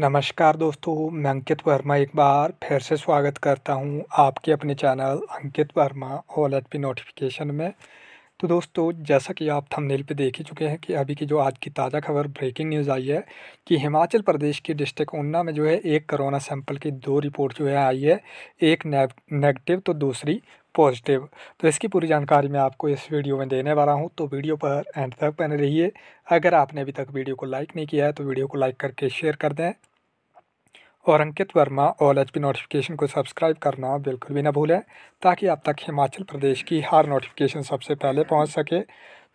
नमस्कार दोस्तों मैं अंकित वर्मा एक बार फिर से स्वागत करता हूं आपके अपने channel Ankit Verma all eight P notification में तो दोस्तों जैसा कि आप थंबनेल पे देख ही चुके हैं कि अभी की जो आज की ताज़ा खबर ब्रेकिंग न्यूज़ आई है कि हिमाचल प्रदेश की डिस्ट्रिक्ट ऊना में जो है एक कोरोना सैंपल की दो रिपोर्ट जो है आई है एक नेगेटिव तो दूसरी पॉजिटिव तो इसकी पूरी जानकारी मैं आपको इस वीडियो में देने वाला हूं तो वीडियो पर एंड तक बने रहिए अगर आपने अभी तक वीडियो को लाइक नहीं किया है तो वीडियो को लाइक करके शेयर कर दें और Ankit Verma all H P notification को सब्सक्राइब करना बिल्कुल भी ना भूलें ताकि आप तक हिमाचल प्रदेश की हर नोटिफिकेशन सबसे पहले पहुंच सके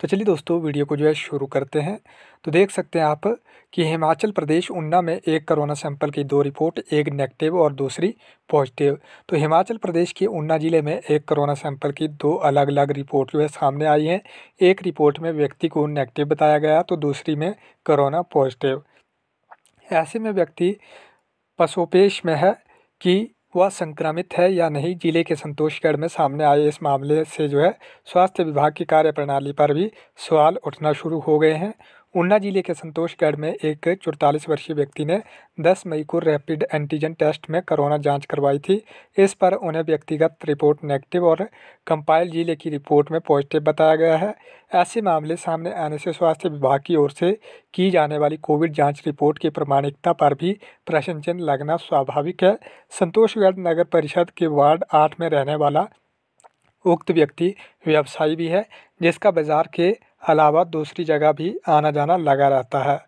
तो चलिए दोस्तों वीडियो को जो है शुरू करते हैं तो देख सकते हैं आप कि हिमाचल प्रदेश ऊना में एक कोरोना सैंपल की दो रिपोर्ट एक नेगेटिव और दूसरी पॉजिटिव तो हिमाचल प्रदेश के ऊना ज़िले में एक कोरोना सैंपल की दो अलग अलग रिपोर्ट जो है सामने आई हैं एक रिपोर्ट में व्यक्ति को नेगेटिव बताया गया तो दूसरी में करोना पॉजिटिव ऐसे में व्यक्ति पसोपेश में है कि वह संक्रमित है या नहीं जिले के संतोषगढ़ में सामने आए इस मामले से जो है स्वास्थ्य विभाग की कार्य प्रणाली पर भी सवाल उठना शुरू हो गए हैं ऊना जिले के संतोषगढ़ में एक चौतालीस वर्षीय व्यक्ति ने 10 मई को रैपिड एंटीजन टेस्ट में कोरोना जांच करवाई थी इस पर उन्हें व्यक्तिगत रिपोर्ट नेगेटिव और कंपाइल जिले की रिपोर्ट में पॉजिटिव बताया गया है ऐसे मामले सामने आने से स्वास्थ्य विभाग की ओर से की जाने वाली कोविड जांच रिपोर्ट की प्रमाणिकता पर भी प्रश्न चिन्ह लगना स्वाभाविक है संतोषगढ़ नगर परिषद के वार्ड आठ में रहने वाला उक्त व्यक्ति व्यवसायी भी है जिसका बाजार के अलावा दूसरी जगह भी आना जाना लगा रहता है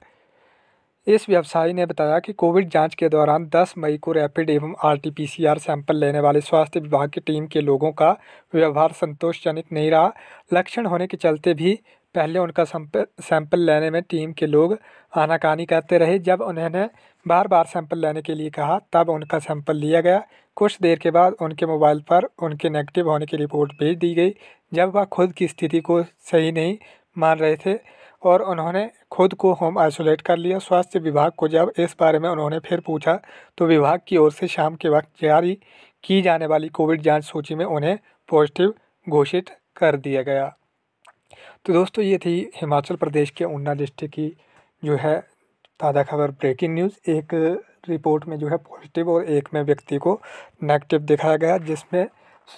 इस व्यवसायी ने बताया कि कोविड जांच के दौरान 10 मई को रैपिड एवं आरटीपीसीआर सैंपल लेने वाले स्वास्थ्य विभाग की टीम के लोगों का व्यवहार संतोषजनक नहीं रहा लक्षण होने के चलते भी पहले उनका सैंपल लेने में टीम के लोग आनाकानी करते रहे जब उन्होंने बार बार सैंपल लेने के लिए कहा तब उनका सैंपल लिया गया कुछ देर के बाद उनके मोबाइल पर उनके नेगेटिव होने की रिपोर्ट भेज दी गई जब वह खुद की स्थिति को सही नहीं मान रहे थे और उन्होंने खुद को होम आइसोलेट कर लिया स्वास्थ्य विभाग को जब इस बारे में उन्होंने फिर पूछा तो विभाग की ओर से शाम के वक्त जारी की जाने वाली कोविड जांच सूची में उन्हें पॉजिटिव घोषित कर दिया गया तो दोस्तों ये थी हिमाचल प्रदेश के ऊना डिस्ट्रिक्ट की जो है ताज़ा खबर ब्रेकिंग न्यूज़ एक रिपोर्ट में जो है पॉजिटिव और एक में व्यक्ति को नेगेटिव दिखाया गया जिसमें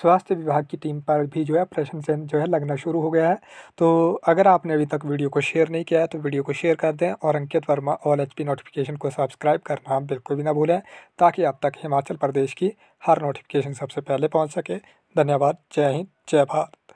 स्वास्थ्य विभाग की टीम पर भी जो है प्रश्न चिन्ह जो है लगना शुरू हो गया है तो अगर आपने अभी तक वीडियो को शेयर नहीं किया है तो वीडियो को शेयर कर दें और Ankit Verma all H notification को सब्सक्राइब करना बिल्कुल भी ना भूलें ताकि आप तक हिमाचल प्रदेश की हर नोटिफिकेशन सबसे पहले पहुँच सके धन्यवाद जय हिंद जय भारत